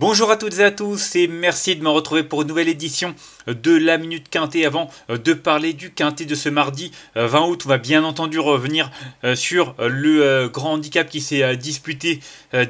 Bonjour à toutes et à tous et merci de me retrouver pour une nouvelle édition de la Minute Quintée Avant euh, de parler du Quintée de ce mardi 20 euh, août, on va bien entendu revenir euh, sur le grand handicap qui s'est disputé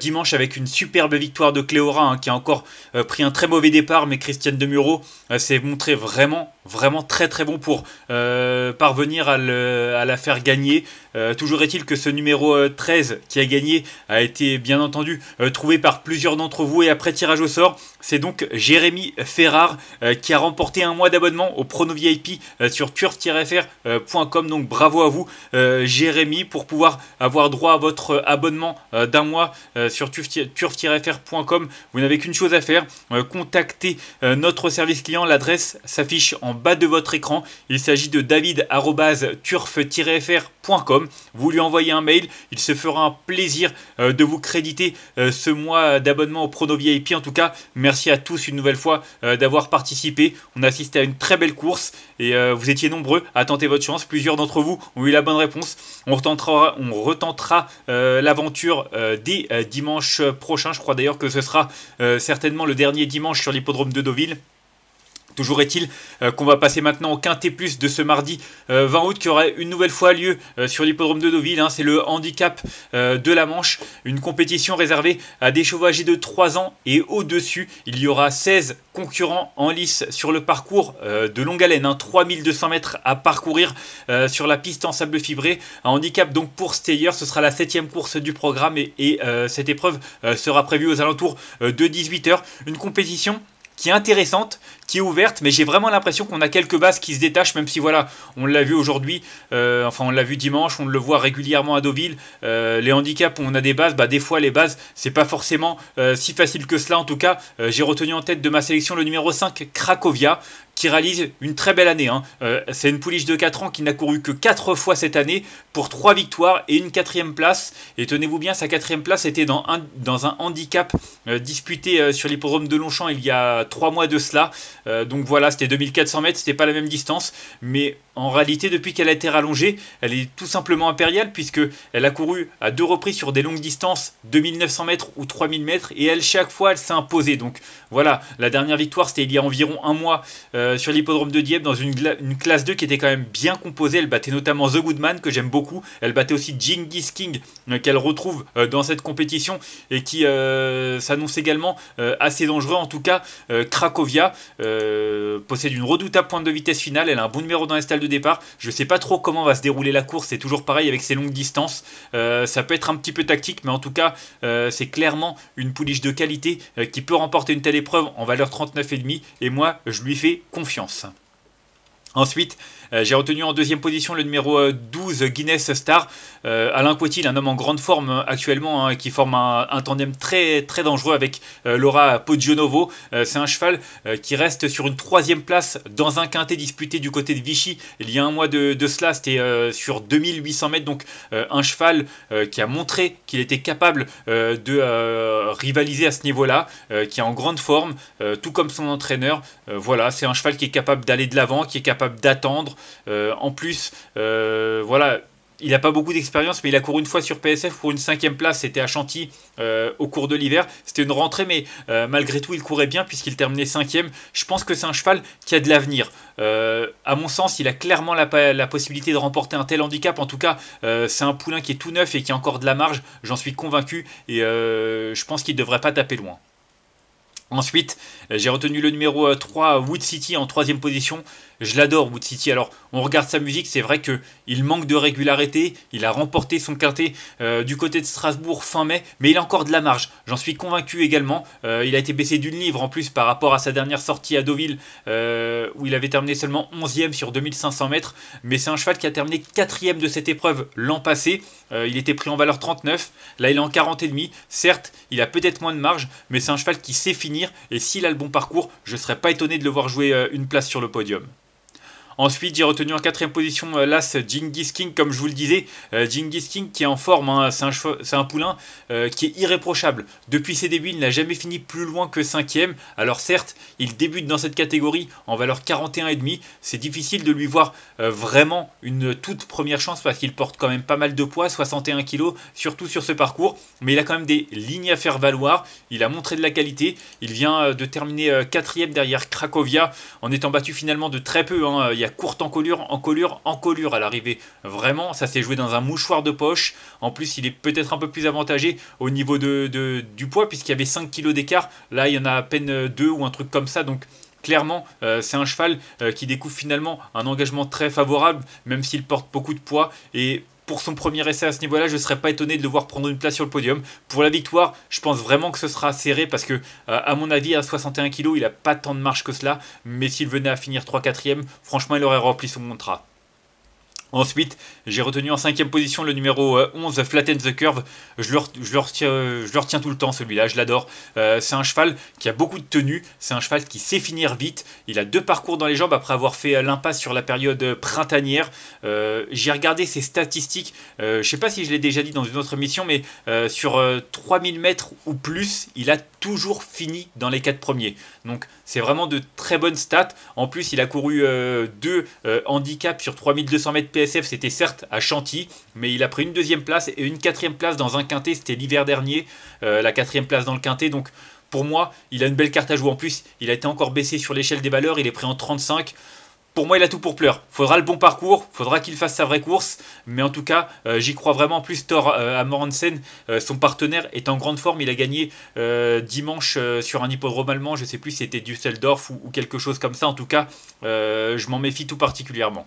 dimanche avec une superbe victoire de Cléora hein, qui a encore pris un très mauvais départ mais Christiane Demureau s'est montrée vraiment vraiment très très bon pour euh, parvenir à, la faire gagner. Euh, toujours est-il que ce numéro 13 euh, qui a gagné a été bien entendu trouvé par plusieurs d'entre vous et après tirage au sort, c'est donc Jérémy Ferrar qui a remporté un mois d'abonnement au Prono VIP sur turf-fr.com. Donc bravo à vous Jérémy pour pouvoir avoir droit à votre abonnement d'un mois sur turf-fr.com. Vous n'avez qu'une chose à faire, contactez notre service client, l'adresse s'affiche en bas de votre écran. Il s'agit de david-turf-fr.com. Vous lui envoyez un mail, il se fera un plaisir euh, de vous créditer euh, ce mois d'abonnement au Prono VIP. En tout cas, merci à tous une nouvelle fois euh, d'avoir participé. On a assisté à une très belle course et vous étiez nombreux à tenter votre chance. Plusieurs d'entre vous ont eu la bonne réponse. On retentera, on retentera l'aventure dès dimanche prochain. Je crois d'ailleurs que ce sera certainement le dernier dimanche sur l'hippodrome de Deauville. Toujours est-il euh, qu'on va passer maintenant au Quintet Plus de ce mardi 20 euh, août qui aura une nouvelle fois lieu euh, sur l'hippodrome de Deauville. Hein. c'est le handicap de la Manche, une compétition réservée à des chevaux âgés de 3 ans et au-dessus. Il y aura 16 concurrents en lice sur le parcours de longue haleine, 3200 hein. mètres à parcourir sur la piste en sable fibré. Un handicap donc pour Steyer, ce sera la 7 course du programme et, et cette épreuve sera prévue aux alentours de 18h. Une compétition qui est intéressante, qui est ouverte, mais j'ai vraiment l'impression qu'on a quelques bases qui se détachent, même si voilà, on l'a vu aujourd'hui, euh, enfin on l'a vu dimanche, on le voit régulièrement à Deauville, euh, les handicaps où on a des bases, bah, des fois les bases, c'est pas forcément euh, si facile que cela, en tout cas, j'ai retenu en tête de ma sélection le numéro 5, Cracovia, qui réalise une très belle année. Hein. Euh, c'est une pouliche de 4 ans qui n'a couru que 4 fois cette année pour 3 victoires et une quatrième place. Et tenez-vous bien, sa quatrième place était dans un, handicap euh, disputé euh, sur l'hippodrome de Longchamp il y a 3 mois de cela. donc voilà, c'était 2400 mètres, c'était pas la même distance, mais en réalité, depuis qu'elle a été rallongée, elle est tout simplement impériale puisque elle a couru à deux reprises sur des longues distances, 2900 mètres ou 3000 mètres, et elle chaque fois elle s'est imposée. Donc voilà, la dernière victoire c'était il y a environ un mois euh, sur l'hippodrome de Dieppe dans une, classe 2 qui était quand même bien composée. Elle battait notamment The Goodman que j'aime beaucoup. Elle battait aussi Jingis King euh, qu'elle retrouve euh, dans cette compétition et qui s'annonce également assez dangereux. En tout cas, Cracovia possède une redoutable pointe de vitesse finale. Elle a un bon numéro dans les stalles de départ. Je sais pas trop comment va se dérouler la course. C'est toujours pareil avec ces longues distances. Euh, ça peut être un petit peu tactique, mais en tout cas, euh, c'est clairement une pouliche de qualité euh, qui peut remporter une telle épreuve en valeur 39,5. Et moi, je lui fais confiance. Ensuite, euh, j'ai retenu en deuxième position le numéro 12 euh, Guinness Star. Euh, Alain Coitil, un homme en grande forme actuellement, hein, qui forme un, tandem très très dangereux avec Laura Novo C'est un cheval qui reste sur une troisième place dans un quintet disputé du côté de Vichy il y a un mois de, de cela. C'était sur 2800 mètres, donc un cheval qui a montré qu'il était capable de rivaliser à ce niveau-là, qui est en grande forme, tout comme son entraîneur. voilà, c'est un cheval qui est capable d'aller de l'avant, qui est capable d'attendre, euh, en plus, euh, voilà, il n'a pas beaucoup d'expérience, mais il a couru une fois sur PSF pour une cinquième place. C'était à Chantilly euh, au cours de l'hiver. C'était une rentrée, mais malgré tout, il courait bien puisqu'il terminait cinquième. Je pense que c'est un cheval qui a de l'avenir. à mon sens, il a clairement la, la, possibilité de remporter un tel handicap. En tout cas, c'est un poulain qui est tout neuf et qui a encore de la marge. J'en suis convaincu et je pense qu'il ne devrait pas taper loin. Ensuite, euh, j'ai retenu le numéro 3, euh, Wood City, en troisième position. Je l'adore, Wood City. Alors, on regarde sa musique, c'est vrai qu'il manque de régularité. Il a remporté son quintet euh, du côté de Strasbourg fin mai, mais il a encore de la marge. J'en suis convaincu également. il a été baissé d'une livre en plus par rapport à sa dernière sortie à Deauville, où il avait terminé seulement 11e sur 2500 mètres. Mais c'est un cheval qui a terminé 4 de cette épreuve l'an passé. il était pris en valeur 39. Là, il est en 40,5. Certes, il a peut-être moins de marge, mais c'est un cheval qui s'est fini et s'il a le bon parcours, je ne serais pas étonné de le voir jouer euh, une place sur le podium. Ensuite, j'ai retenu en quatrième position euh, l'As Genghis King, comme je vous le disais. Euh, Genghis King qui est en forme, hein, c'est un, poulain euh, qui est irréprochable. Depuis ses débuts, il n'a jamais fini plus loin que 5 cinquième. Alors certes, il débute dans cette catégorie en valeur 41,5. C'est difficile de lui voir vraiment une toute première chance parce qu'il porte quand même pas mal de poids, 61 kg, surtout sur ce parcours. Mais il a quand même des lignes à faire valoir. Il a montré de la qualité. Il vient de terminer quatrième derrière Cracovia en étant battu finalement de très peu. Hein, il y a courte encolure, encolure, encolure à l'arrivée. Vraiment, ça s'est joué dans un mouchoir de poche. En plus, il est peut-être un peu plus avantagé au niveau de, du poids, puisqu'il y avait 5 kg d'écart. Là, il y en a à peine 2 ou un truc comme ça. Donc, clairement, euh, c'est un cheval euh, qui découvre finalement un engagement très favorable, même s'il porte beaucoup de poids. Et pour son premier essai à ce niveau-là, je ne serais pas étonné de le voir prendre une place sur le podium. Pour la victoire, je pense vraiment que ce sera serré parce que, euh, à mon avis, à 61 kg, il n'a pas tant de marche que cela. Mais s'il venait à finir 3 4 e franchement, il aurait rempli son contrat. Ensuite, j'ai retenu en cinquième position le numéro 11, euh, Flatten the Curve. Euh, je le, retiens, tout le temps, celui-là, je l'adore. Euh, c'est un cheval qui a beaucoup de tenue, c'est un cheval qui sait finir vite. Il a deux parcours dans les jambes après avoir fait l'impasse sur la période printanière. j'ai regardé ses statistiques, je ne sais pas si je l'ai déjà dit dans une autre mission, mais sur 3000 mètres ou plus, il a toujours fini dans les 4 premiers. Donc c'est vraiment de très bonnes stats. En plus, il a couru deux handicaps sur 3200 mètres c'était certes à Chantilly, mais il a pris une deuxième place et une quatrième place dans un quintet. C'était l'hiver dernier, euh, la quatrième place dans le quintet. Donc pour moi, il a une belle carte à jouer en plus. Il a été encore baissé sur l'échelle des valeurs. Il est pris en 35 pour moi, il a tout pour pleurer. Faudra le bon parcours, faudra qu'il fasse sa vraie course, mais en tout cas, euh, j'y crois vraiment. plus, Thor à euh, Moransen, son partenaire est en grande forme. Il a gagné dimanche sur un hippodrome allemand, je ne sais plus si c'était Düsseldorf ou, quelque chose comme ça. En tout cas, je m'en méfie tout particulièrement.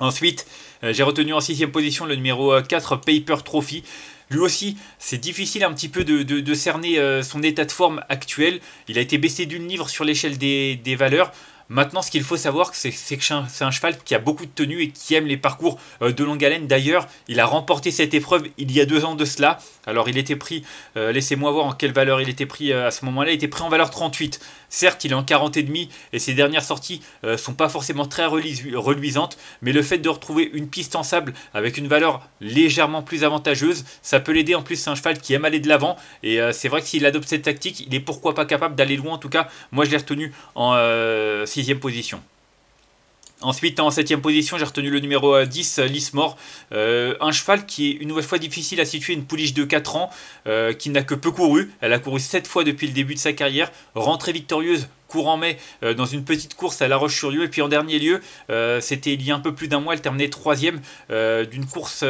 Ensuite, euh, j'ai retenu en sixième position le numéro 4, euh, Paper Trophy. Lui aussi, c'est difficile un petit peu de, cerner euh, son état de forme actuel. Il a été baissé d'une livre sur l'échelle des valeurs. Maintenant, ce qu'il faut savoir, c'est que c'est un cheval qui a beaucoup de tenue et qui aime les parcours euh, de longue haleine. D'ailleurs, il a remporté cette épreuve il y a deux ans de cela. Alors, il était pris, euh, laissez-moi voir en quelle valeur il était pris euh, à ce moment-là. Il était pris en valeur 38. Certes, il est en 40,5 et ses dernières sorties sont pas forcément très reluisantes, mais le fait de retrouver une piste en sable avec une valeur légèrement plus avantageuse, ça peut l'aider. En plus, c'est un cheval qui aime aller de l'avant et c'est vrai que s'il adopte cette tactique, il est pourquoi pas capable d'aller loin. En tout cas, moi, je l'ai retenu en position. Ensuite, en septième position, j'ai retenu le numéro 10, euh, euh, Lismore. Euh, un cheval qui est une nouvelle fois difficile à situer, une pouliche de 4 ans, qui n'a que peu couru. Elle a couru 7 fois depuis le début de sa carrière. Rentrée victorieuse courant mai euh, dans une petite course à La Roche-sur-Lieu. Et puis en dernier lieu, euh, c'était il y a un peu plus d'un mois, elle terminait troisième euh, d'une course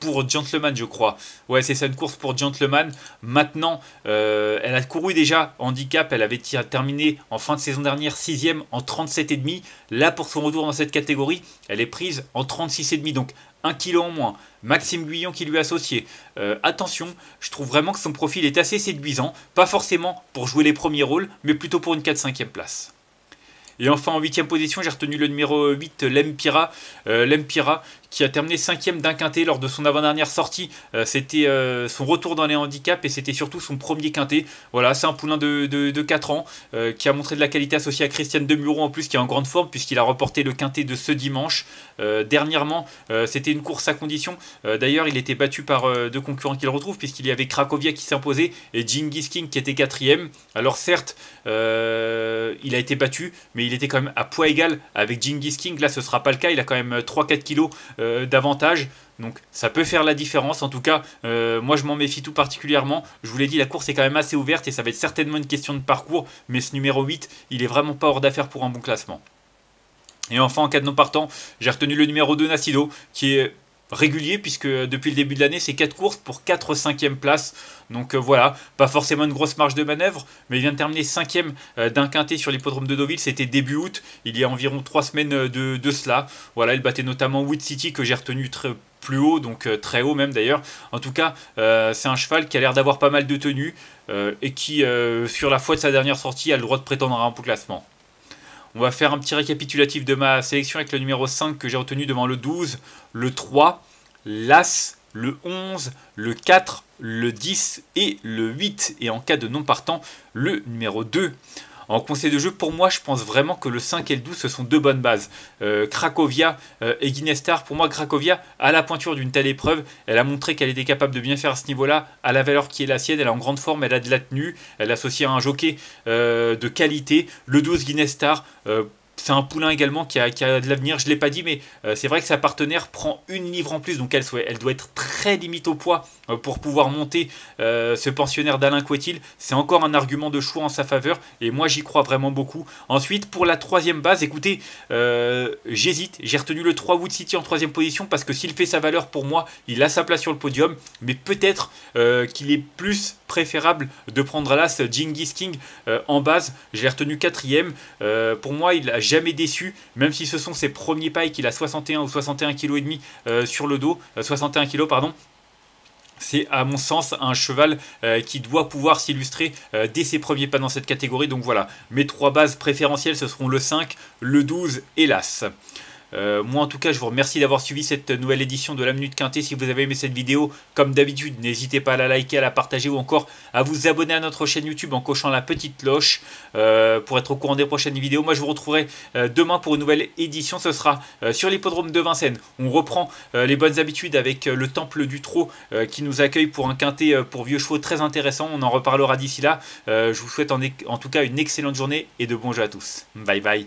pour Gentleman, je crois. Ouais, c'est ça, une course pour Gentleman. Maintenant, elle a couru déjà handicap, elle avait terminé en fin de saison dernière sixième en 37,5. Là, pour son retour dans cette catégorie, elle est prise en 36,5. Donc 1 kg en moins. Maxime Guyon qui lui est associé. Euh, attention, je trouve vraiment que son profil est assez séduisant, pas forcément pour jouer les premiers rôles, mais plutôt pour une 4-5e place. Et enfin en 8 position, j'ai retenu le numéro 8, Lempira. Euh, Lempira qui a terminé cinquième d'un quintet lors de son avant-dernière sortie. Euh, c'était euh, son retour dans les handicaps et c'était surtout son premier quintet. Voilà, c'est un poulain de, 4 ans euh, qui a montré de la qualité associée à Christiane Demuro en plus qui est en grande forme puisqu'il a reporté le quintet de ce dimanche. dernièrement, c'était une course à condition. D'ailleurs, il était battu par deux concurrents qu'il retrouve puisqu'il y avait Cracovia qui s'imposait et Jingis King qui était quatrième. Alors certes, il a été battu, mais il était quand même à poids égal avec Jingis King. Là, ce ne sera pas le cas. Il a quand même 3-4 kilos euh, davantage. Donc ça peut faire la différence. En tout cas, euh, moi je m'en méfie tout particulièrement. Je vous l'ai dit, la course est quand même assez ouverte et ça va être certainement une question de parcours. Mais ce numéro 8, il est vraiment pas hors d'affaire pour un bon classement. Et enfin, en cas de non partant, j'ai retenu le numéro 2 Nacido, qui est régulier, puisque depuis le début de l'année, c'est 4 courses pour 4 5e places. Donc euh, voilà, pas forcément une grosse marge de manœuvre, mais il vient de terminer 5e euh, d'un quintet sur l'hippodrome de Deauville. C'était début août, il y a environ 3 semaines euh, de, cela. Voilà, il battait notamment Wood City, que j'ai retenu très, plus haut, donc très haut même d'ailleurs. En tout cas, c'est un cheval qui a l'air d'avoir pas mal de tenue et qui, sur la fois de sa dernière sortie, a le droit de prétendre à un peu classement. On va faire un petit récapitulatif de ma sélection avec le numéro 5 que j'ai retenu devant le 12, le 3, l'As, le 11, le 4, le 10 et le 8. Et en cas de non partant, le numéro 2. En conseil de jeu, pour moi, je pense vraiment que le 5 et le 12, ce sont deux bonnes bases. Euh, Cracovia euh, et Guinness pour moi, Cracovia, à la pointure d'une telle épreuve, elle a montré qu'elle était capable de bien faire à ce niveau-là, à la valeur qui est la sienne, elle est en grande forme, elle a de la tenue, elle associe à un jockey euh, de qualité. Le 12 Guinness Star, c'est un poulain également qui a, de l'avenir, je ne l'ai pas dit, mais euh, c'est vrai que sa partenaire prend une livre en plus, donc elle, doit être très limite au poids euh, pour pouvoir monter euh, ce pensionnaire d'Alain Quetil. C'est encore un argument de choix en sa faveur, et moi j'y crois vraiment beaucoup. Ensuite, pour la troisième base, écoutez, j'hésite, j'ai retenu le 3 Wood City en troisième position, parce que s'il fait sa valeur pour moi, il a sa place sur le podium, mais peut-être qu'il est plus préférable de prendre à l'as Jingis King en base. J'ai retenu quatrième, pour moi il a jamais déçu, même si ce sont ses premiers et qu'il a 61 ou 61 kg et demi euh, sur le dos, 61 euh, kg pardon, c'est à mon sens un cheval euh, qui doit pouvoir s'illustrer dès ses premiers pas dans cette catégorie. Donc voilà, mes trois bases préférentielles, ce seront le 5, le 12 et l'As. Euh, moi en tout cas je vous remercie d'avoir suivi cette nouvelle édition de la Minute Quintée. Si vous avez aimé cette vidéo, comme d'habitude, n'hésitez pas à la liker, à la partager ou encore à vous abonner à notre chaîne YouTube en cochant la petite cloche euh, pour être au courant des prochaines vidéos. Moi je vous retrouverai euh, demain pour une nouvelle édition. Ce sera sur l'hippodrome de Vincennes. On reprend les bonnes habitudes avec le temple du trot qui nous accueille pour un quintet pour vieux chevaux très intéressant. On en reparlera d'ici là. je vous souhaite en tout cas une excellente journée et de bons jeux à tous. Bye bye.